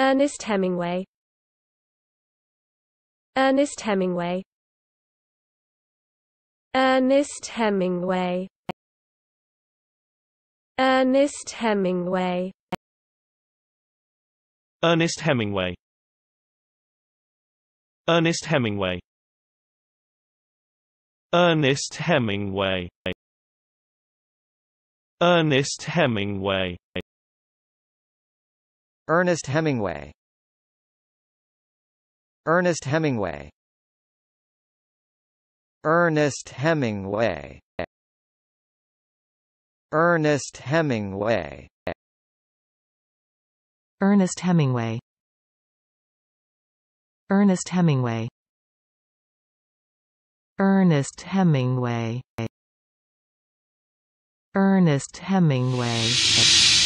Ernest Hemingway Ernest Hemingway Ernest Hemingway Ernest Hemingway Ernest Hemingway Ernest Hemingway Ernest Hemingway Ernest Hemingway Ernest Hemingway Ernest Hemingway Ernest Hemingway Ernest Hemingway Ernest Hemingway Ernest Hemingway Ernest Hemingway Ernest Hemingway